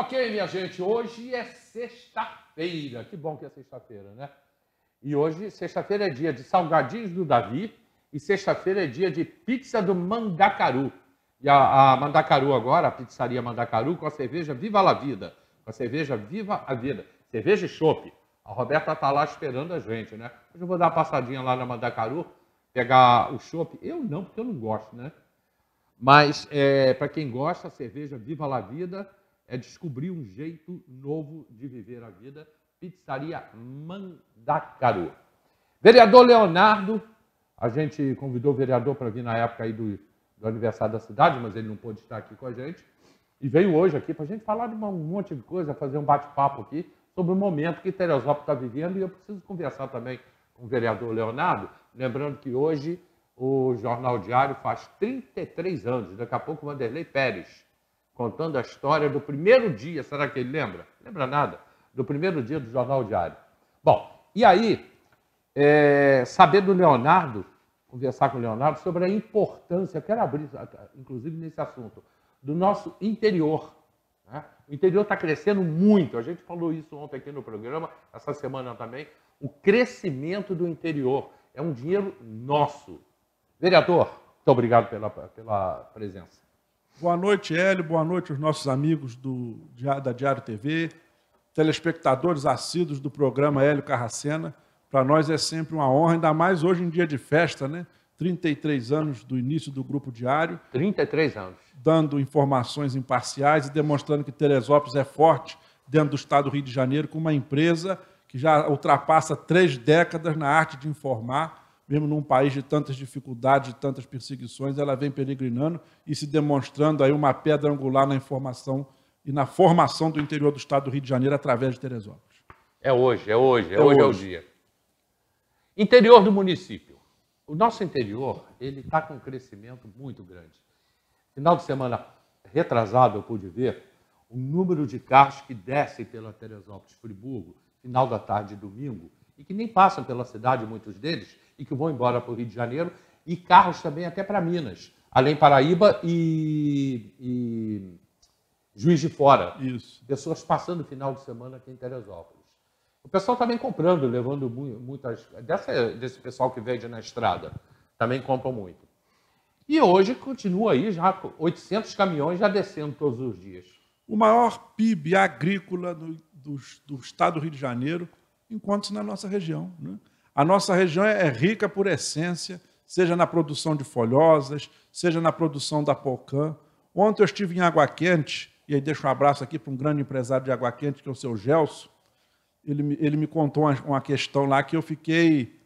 Ok, minha gente, hoje é sexta-feira. Que bom que é sexta-feira, né? E hoje, sexta-feira é dia de salgadinhos do Davi e sexta-feira é dia de pizza do Mandacaru. E a, a, Mandacaru agora, a pizzaria Mandacaru, com a cerveja Viva a Vida. Com a cerveja Viva a Vida. Cerveja e chope. A Roberta tá lá esperando a gente, né? Hoje eu vou dar uma passadinha lá na Mandacaru, pegar o Chope. Eu não, porque eu não gosto, né? Mas é, para quem gosta, a cerveja Viva a Vida é descobrir um jeito novo de viver a vida. Pizzaria Mandacaru. Vereador Leonardo, a gente convidou o vereador para vir na época aí do, do aniversário da cidade, mas ele não pôde estar aqui com a gente. E veio hoje aqui para a gente falar de um monte de coisa, fazer um bate-papo aqui sobre o momento que Teresópolis está vivendo. E eu preciso conversar também com o vereador Leonardo, lembrando que hoje o Jornal Diário faz 33 anos. Daqui a pouco o Vanderlei Pérez contando a história do primeiro dia. Será que ele lembra? Lembra nada. Do primeiro dia do Jornal Diário. Bom, e aí, é, saber do Leonardo, conversar com o Leonardo sobre a importância, quero abrir, inclusive, nesse assunto, do nosso interior. Né? O interior está crescendo muito. A gente falou isso ontem aqui no programa, essa semana também. O crescimento do interior é um dinheiro nosso. Vereador, muito obrigado pela, pela presença. Boa noite, Hélio. Boa noite os nossos amigos do, da Diário TV, telespectadores assíduos do programa Hélio Carracena. Para nós é sempre uma honra, ainda mais hoje em dia de festa, né? 33 anos do início do Grupo Diário. 33 anos. Dando informações imparciais e demonstrando que Teresópolis é forte dentro do estado do Rio de Janeiro, com uma empresa que já ultrapassa três décadas na arte de informar mesmo num país de tantas dificuldades, de tantas perseguições, ela vem peregrinando e se demonstrando aí uma pedra angular na informação e na formação do interior do estado do Rio de Janeiro através de Teresópolis. É hoje, é hoje, é, é hoje, hoje é o dia. Interior do município. O nosso interior, ele está com um crescimento muito grande. Final de semana retrasado, eu pude ver o número de carros que descem pela Teresópolis, Friburgo, final da tarde, domingo, e que nem passam pela cidade, muitos deles, e que vão embora para o Rio de Janeiro, e carros também até para Minas, além Paraíba e, e Juiz de Fora. Isso. Pessoas passando o final de semana aqui em Teresópolis. O pessoal também tá comprando, levando muitas. Dessa, desse pessoal que vende na estrada, também compra muito. E hoje continua aí já 800 caminhões já descendo todos os dias. O maior PIB agrícola do, do, do estado do Rio de Janeiro encontra-se na nossa região. Né? A nossa região é, é rica por essência, seja na produção de folhosas, seja na produção da Pocã. Ontem eu estive em Água Quente, e aí deixo um abraço aqui para um grande empresário de Água Quente, que é o seu Gelson. Ele, ele me contou uma, uma questão lá que eu fiquei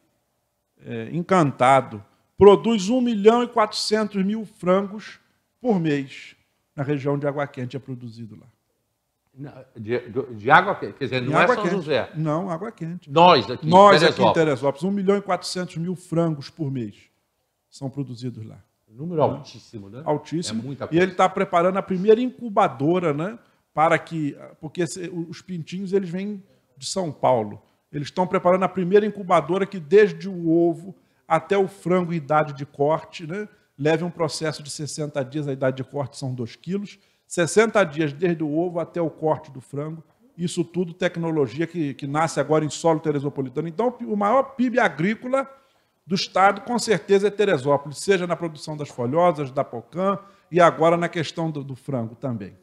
é, encantado. Produz 1 milhão e 400 mil frangos por mês na região de Água Quente, é produzido lá. De, de, água quente, quer dizer, de não é São quente. José. Não, água quente. Nós aqui, Nós Teresópolis. aqui em Teresópolis, 1 milhão e 400 mil frangos por mês são produzidos lá. Número né? altíssimo, né? Altíssimo. É muita coisa. E ele está preparando a primeira incubadora, né? Para que. Porque os pintinhos eles vêm de São Paulo. Eles estão preparando a primeira incubadora que, desde o ovo até o frango, idade de corte, né? Leve um processo de 60 dias, a idade de corte são 2 quilos 60 dias desde o ovo até o corte do frango. Isso tudo tecnologia que, que nasce agora em solo teresopolitano. Então, o maior PIB agrícola do Estado, com certeza, é Teresópolis, seja na produção das folhosas, da Pocã e agora na questão do, do frango também.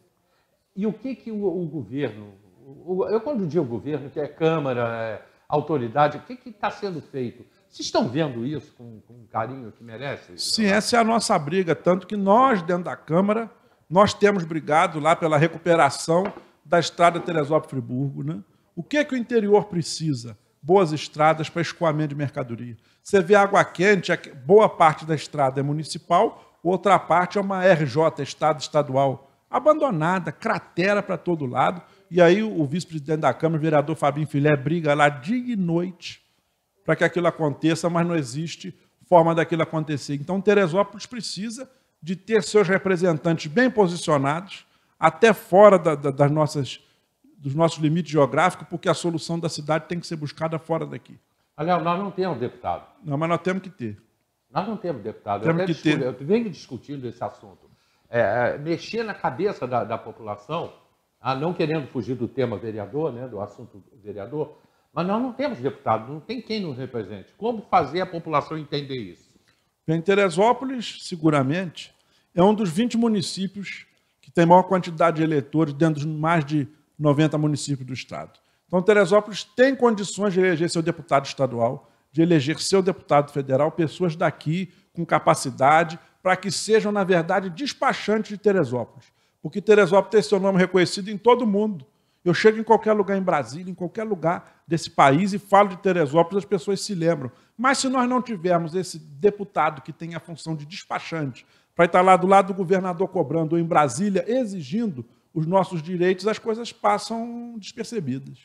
E o que, que o, o governo, o, eu quando digo governo, que é Câmara, é autoridade, o que está sendo feito? Vocês estão vendo isso com, com o carinho que merece? Sim, essa é a nossa briga, tanto que nós, dentro da Câmara, nós temos brigado lá pela recuperação da estrada Teresópolis-Friburgo. Né? O que, é que o interior precisa? Boas estradas para escoamento de mercadoria. Você vê água quente, é boa parte da estrada é municipal, outra parte é uma RJ, Estado Estadual, abandonada, cratera para todo lado. E aí o vice-presidente da Câmara, o vereador Fabinho Filé, briga lá dia e noite para que aquilo aconteça, mas não existe forma daquilo acontecer. Então, Teresópolis precisa de ter seus representantes bem posicionados, até fora da, da, das nossas, dos nossos limites geográficos, porque a solução da cidade tem que ser buscada fora daqui. Aliás, nós não temos deputado. Não, mas nós temos que ter. Nós não temos deputado. Temos eu, que ter... eu venho discutindo esse assunto. É, é, mexer na cabeça da, da população, ah, não querendo fugir do tema vereador, né, do assunto vereador, mas nós não temos deputado, não tem quem nos represente. Como fazer a população entender isso? Em Teresópolis, seguramente, é um dos 20 municípios que tem maior quantidade de eleitores dentro dos mais de 90 municípios do Estado. Então, Teresópolis tem condições de eleger seu deputado estadual, de eleger seu deputado federal, pessoas daqui com capacidade, para que sejam, na verdade, despachantes de Teresópolis. Porque Teresópolis tem seu nome reconhecido em todo o mundo. Eu chego em qualquer lugar em Brasília, em qualquer lugar desse país e falo de Teresópolis, as pessoas se lembram. Mas se nós não tivermos esse deputado que tem a função de despachante, para estar lá do lado do governador cobrando, ou em Brasília exigindo os nossos direitos, as coisas passam despercebidas.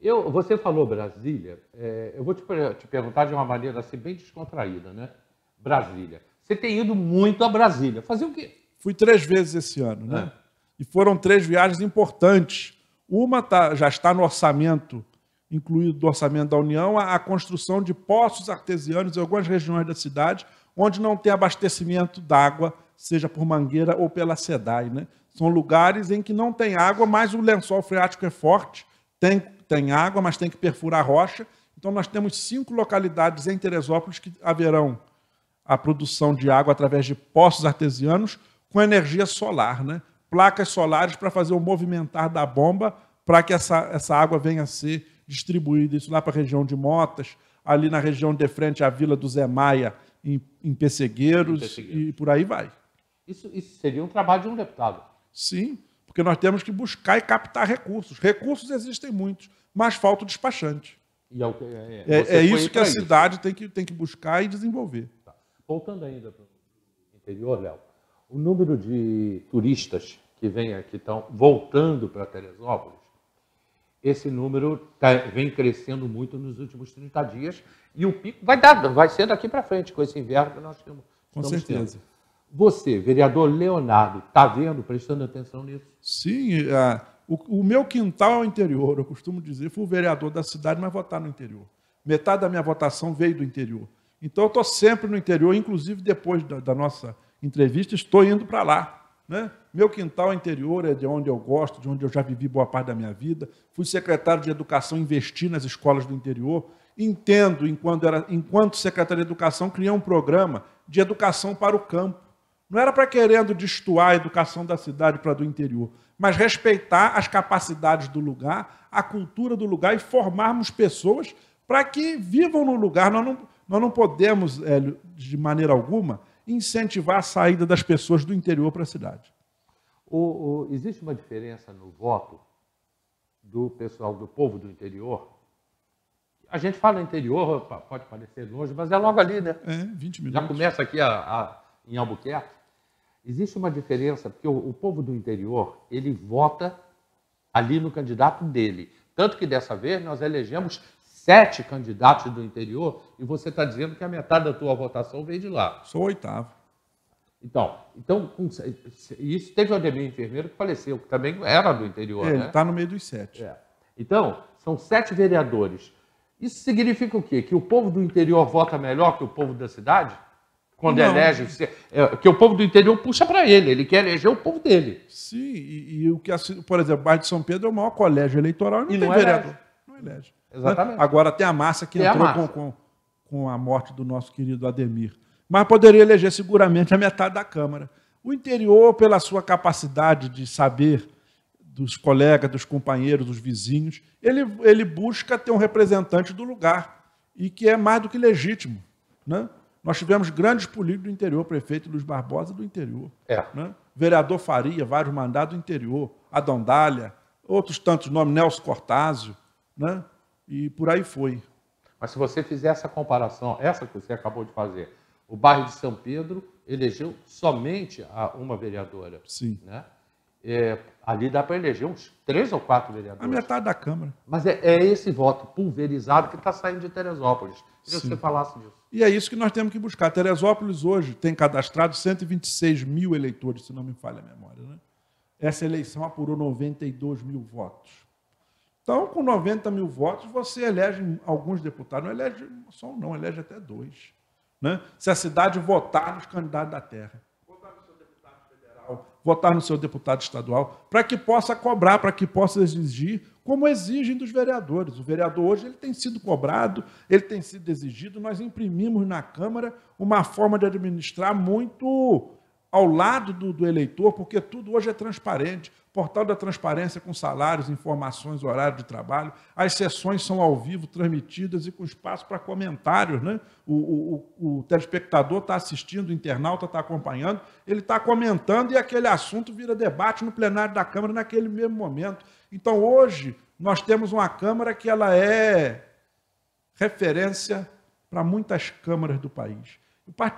Eu, você falou Brasília, é, eu vou te, te, perguntar de uma maneira assim bem descontraída, né? Brasília. Você tem ido muito a Brasília. Fazer o quê? Fui três vezes esse ano, né? É. E foram três viagens importantes. Uma tá, já está no orçamento, incluído do orçamento da União, a, a construção de poços artesianos em algumas regiões da cidade, onde não tem abastecimento d'água, seja por mangueira ou pela SEDAI. Né? São lugares em que não tem água, mas o lençol freático é forte, tem, tem água, mas tem que perfurar rocha. Então, nós temos cinco localidades em Teresópolis que haverão a produção de água através de poços artesianos com energia solar. Né? placas solares para fazer o movimentar da bomba para que essa, essa água venha a ser distribuída. Isso lá para a região de Motas, ali na região de frente à Vila do Zé Maia, em, em Pessegueiros, em e por aí vai. Isso, isso seria um trabalho de um deputado. Sim, porque nós temos que buscar e captar recursos. Recursos existem muitos, mas falta o despachante. É, o que, é, é, é, é isso que a isso. cidade tem que, tem que buscar e desenvolver. Tá. Voltando ainda para o interior, Léo, o número de turistas que vem aqui, estão voltando para Teresópolis, esse número tá, vem crescendo muito nos últimos 30 dias e o pico vai dar, vai ser daqui para frente, com esse inverno que nós temos. Com certeza. Tendo. Você, vereador Leonardo, está vendo, prestando atenção nisso? Sim, é, o, o, meu quintal é o interior, eu costumo dizer, fui o vereador da cidade, mas votar no interior. Metade da minha votação veio do interior. Então eu estou sempre no interior, inclusive depois da, da nossa entrevista, estou indo para lá. Né? Meu quintal interior é de onde eu gosto, de onde eu já vivi boa parte da minha vida. Fui secretário de Educação, investi nas escolas do interior. Entendo, enquanto, era, enquanto secretário de Educação, criar um programa de educação para o campo. Não era para querendo destoar a educação da cidade para do interior, mas respeitar as capacidades do lugar, a cultura do lugar e formarmos pessoas para que vivam no lugar. Nós não, nós não podemos, Hélio, de maneira alguma, incentivar a saída das pessoas do interior para a cidade. O, o, existe uma diferença no voto do pessoal do povo do interior? A gente fala interior, pode parecer longe, mas é logo ali, né? É, 20 minutos. Já começa aqui a, a, em Albuquerque. Existe uma diferença, porque o, o povo do interior, ele vota ali no candidato dele. Tanto que dessa vez nós elegemos sete candidatos do interior e você está dizendo que a metade da tua votação veio de lá. Sou oitavo. Então, então isso teve o Ademir Enfermeiro que faleceu, que também era do interior, Ele está né? no meio dos sete. É. Então, são sete vereadores. Isso significa o quê? Que o povo do interior vota melhor que o povo da cidade? Quando Não. elege, é, que o povo do interior puxa para ele, ele quer eleger o povo dele. Sim, e, e o que, por exemplo, o Bairro de São Pedro é o maior colégio eleitoral e não e tem não vereador. Elege. Exatamente. Agora tem a massa que tem entrou a massa. Com, com, com, a morte do nosso querido Ademir. Mas poderia eleger seguramente a metade da Câmara. O interior, pela sua capacidade de saber dos colegas, dos companheiros, dos vizinhos, ele, ele busca ter um representante do lugar, e que é mais do que legítimo. Né? Nós tivemos grandes políticos do interior, prefeito Luiz Barbosa do interior. É. Né? Vereador Faria, vários mandados do interior. Adondália, outros tantos nomes, Nelson Cortázio né? E por aí foi. Mas se você fizer essa comparação, essa que você acabou de fazer, o bairro de São Pedro elegeu somente a uma vereadora. Sim. Né? É, ali dá para eleger uns três ou quatro vereadores. A metade da Câmara. Mas é, é esse voto pulverizado que está saindo de Teresópolis. Queria que você falasse disso. E é isso que nós temos que buscar. Teresópolis hoje tem cadastrado 126 mil eleitores, se não me falha a memória. Né? Essa eleição apurou 92 mil votos. Então, com 90 mil votos, você elege alguns deputados, não elege só um, não, elege até dois. Né? Se a cidade votar nos candidatos da terra, votar no seu deputado federal, votar no seu deputado estadual, para que possa cobrar, para que possa exigir, como exigem dos vereadores. O vereador hoje ele tem sido cobrado, ele tem sido exigido. Nós imprimimos na Câmara uma forma de administrar muito ao lado do, do, eleitor, porque tudo hoje é transparente. Portal da Transparência com salários, informações, horário de trabalho. As sessões são ao vivo, transmitidas e com espaço para comentários. Né? O, o, o, o telespectador está assistindo, o internauta está acompanhando, ele está comentando e aquele assunto vira debate no plenário da Câmara naquele mesmo momento. Então, hoje, nós temos uma Câmara que ela é referência para muitas câmaras do país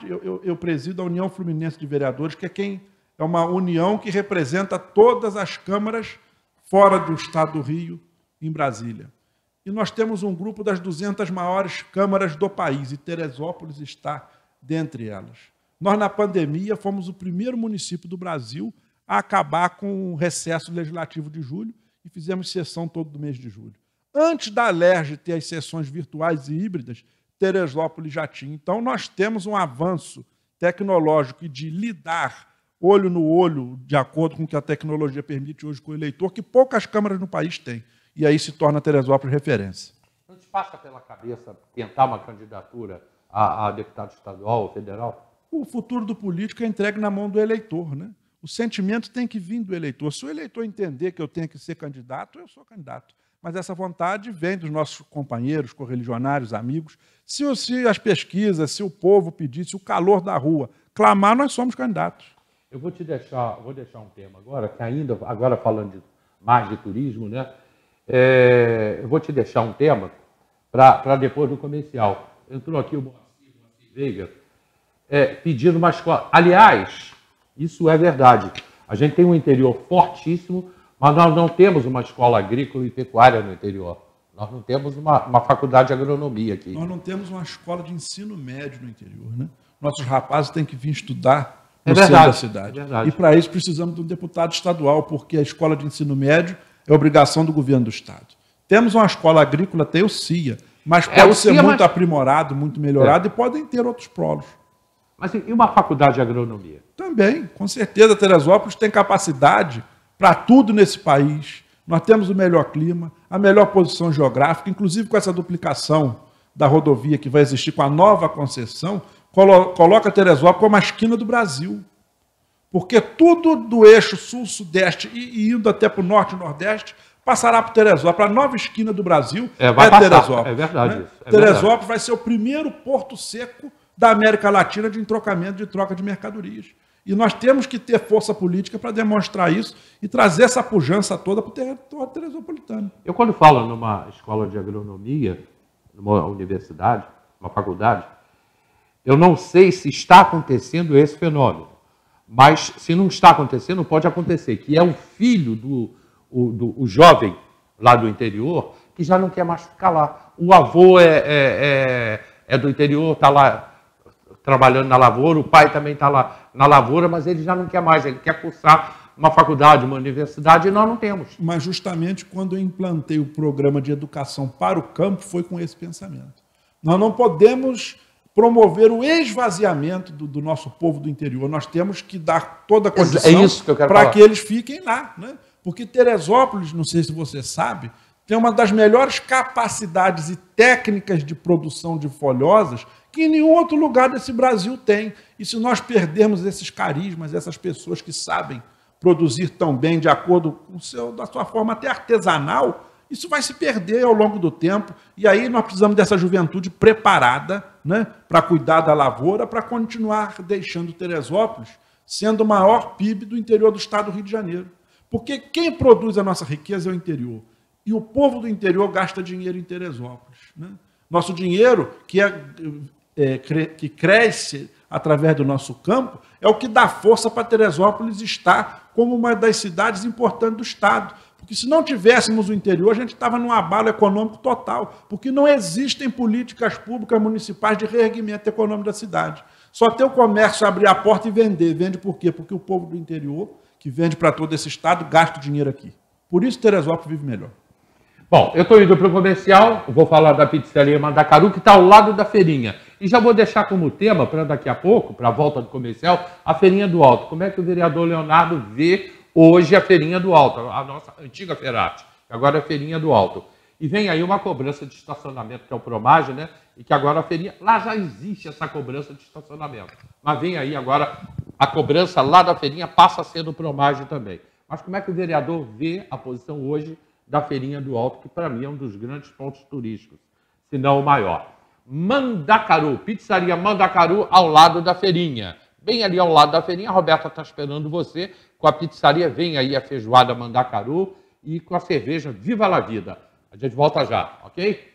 eu, eu, presido a União Fluminense de Vereadores, que é quem é uma união que representa todas as câmaras fora do estado do Rio, em Brasília. E nós temos um grupo das 200 maiores câmaras do país, e Teresópolis está dentre elas. Nós, na pandemia, fomos o primeiro município do Brasil a acabar com o recesso legislativo de julho e fizemos sessão todo do mês de julho. Antes da Alerj ter as sessões virtuais e híbridas, Teresópolis já tinha. Então, nós temos um avanço tecnológico e de lidar olho no olho, de acordo com o que a tecnologia permite hoje com o eleitor, que poucas câmaras no país têm. E aí se torna Teresópolis referência. Não te passa pela cabeça tentar uma candidatura a, a deputado estadual ou federal? O futuro do político é entregue na mão do eleitor, né? O sentimento tem que vir do eleitor. Se o eleitor entender que eu tenho que ser candidato, eu sou candidato mas essa vontade vem dos nossos companheiros, correligionários, amigos. Se, se as pesquisas, se o povo pedisse, se o calor da rua clamar, nós somos candidatos. Eu vou te deixar, vou deixar um tema agora, que ainda, agora falando de, mais de turismo, né? É, eu vou te deixar um tema para depois do comercial. Entrou aqui o Moacir, Moacir Veiga é, pedindo uma escola. Aliás, isso é verdade. A gente tem um interior fortíssimo, mas nós não temos uma escola agrícola e pecuária no interior. Nós não temos uma, uma faculdade de agronomia aqui. Nós não temos uma escola de ensino médio no interior, né? Nossos rapazes têm que vir estudar no é verdade, da é cidade. É e para isso precisamos de um deputado estadual, porque a escola de ensino médio é obrigação do governo do estado. Temos uma escola agrícola, até o CIA, mas é, pode é, ser muito mas... aprimorado, muito melhorado é. e podem ter outros prolos. Mas e uma faculdade de agronomia? Também, com certeza, Teresópolis tem capacidade para tudo nesse país. Nós temos o melhor clima, a melhor posição geográfica, inclusive com essa duplicação da rodovia que vai existir com a nova concessão, coloca Teresópolis como a esquina do Brasil. Porque tudo do eixo sul-sudeste e indo até para o norte nordeste passará por Teresópolis, para a nova esquina do Brasil é, é vai é passar. Teresópolis. É verdade. Né? É Teresópolis verdade. vai ser o primeiro porto seco da América Latina de trocamento de troca de mercadorias. E nós temos que ter força política para demonstrar isso e trazer essa pujança toda para o território teresopolitano. Eu, quando falo numa escola de agronomia, numa universidade, numa faculdade, eu não sei se está acontecendo esse fenômeno. Mas se não está acontecendo, pode acontecer, que é o filho do o, do, o jovem lá do interior que já não quer mais ficar lá. O avô é, é, é, é do interior, está lá trabalhando na lavoura, o pai também está lá na lavoura, mas ele já não quer mais, ele quer cursar uma faculdade, uma universidade, e nós não temos. Mas justamente quando eu implantei o programa de educação para o campo, foi com esse pensamento. Nós não podemos promover o esvaziamento do, do nosso povo do interior. Nós temos que dar toda a é condição é para que eles fiquem lá. Né? Porque Teresópolis, não sei se você sabe, tem uma das melhores capacidades e técnicas de produção de folhosas que nenhum outro lugar desse Brasil tem. E se nós perdermos esses carismas, essas pessoas que sabem produzir tão bem, de acordo com seu, da sua forma até artesanal, isso vai se perder ao longo do tempo. E aí nós precisamos dessa juventude preparada né, para cuidar da lavoura, para continuar deixando Teresópolis sendo o maior PIB do interior do estado do Rio de Janeiro. Porque quem produz a nossa riqueza é o interior. E o povo do interior gasta dinheiro em Teresópolis. Né? Nosso dinheiro, que é é, que cresce através do nosso campo, é o que dá força para Teresópolis estar como uma das cidades importantes do Estado. Porque se não tivéssemos o interior, a gente estava num abalo econômico total, porque não existem políticas públicas municipais de reerguimento econômico da cidade. Só ter o comércio abrir a porta e vender. Vende por quê? Porque o povo do interior, que vende para todo esse Estado, gasta o dinheiro aqui. Por isso Teresópolis vive melhor. Bom, eu estou indo para o comercial, vou falar da pizzaria Mandacaru, que está ao lado da feirinha. E já vou deixar como tema para daqui a pouco, para a volta do comercial, a Feirinha do Alto. Como é que o vereador Leonardo vê hoje a Feirinha do Alto, a nossa antiga que agora é a Feirinha do Alto. E vem aí uma cobrança de estacionamento, que é o Promage, né? E que agora a feirinha. Lá já existe essa cobrança de estacionamento. Mas vem aí agora a cobrança lá da feirinha passa a ser do Promage também. Mas como é que o vereador vê a posição hoje da feirinha do Alto, que para mim é um dos grandes pontos turísticos, se não o maior? Mandacaru, Pizzaria Mandacaru, ao lado da feirinha. Bem ali ao lado da feirinha, a Roberta está esperando você com a pizzaria. Vem aí a feijoada Mandacaru e com a cerveja Viva la Vida. A gente volta já, ok?